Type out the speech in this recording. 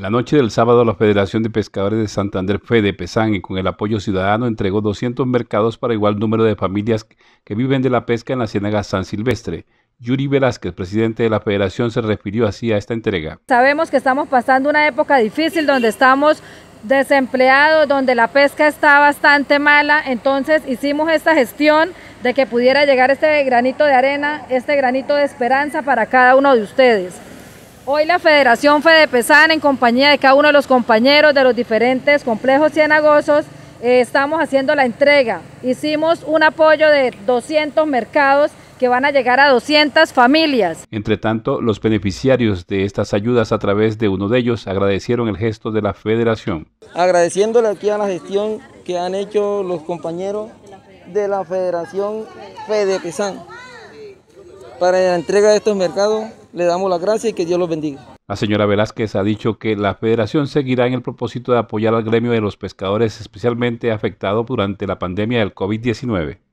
la noche del sábado, la Federación de Pescadores de Santander de pesán y con el apoyo ciudadano, entregó 200 mercados para igual número de familias que viven de la pesca en la Ciénaga San Silvestre. Yuri Velázquez, presidente de la federación, se refirió así a esta entrega. Sabemos que estamos pasando una época difícil donde estamos desempleados, donde la pesca está bastante mala, entonces hicimos esta gestión de que pudiera llegar este granito de arena, este granito de esperanza para cada uno de ustedes. Hoy la Federación Pesan en compañía de cada uno de los compañeros de los diferentes complejos cienagosos, eh, estamos haciendo la entrega. Hicimos un apoyo de 200 mercados que van a llegar a 200 familias. Entre tanto, los beneficiarios de estas ayudas a través de uno de ellos agradecieron el gesto de la federación. Agradeciéndole aquí a la gestión que han hecho los compañeros de la Federación Fedepesan para la entrega de estos mercados le damos las gracias y que Dios los bendiga. La señora Velázquez ha dicho que la federación seguirá en el propósito de apoyar al gremio de los pescadores especialmente afectados durante la pandemia del COVID-19.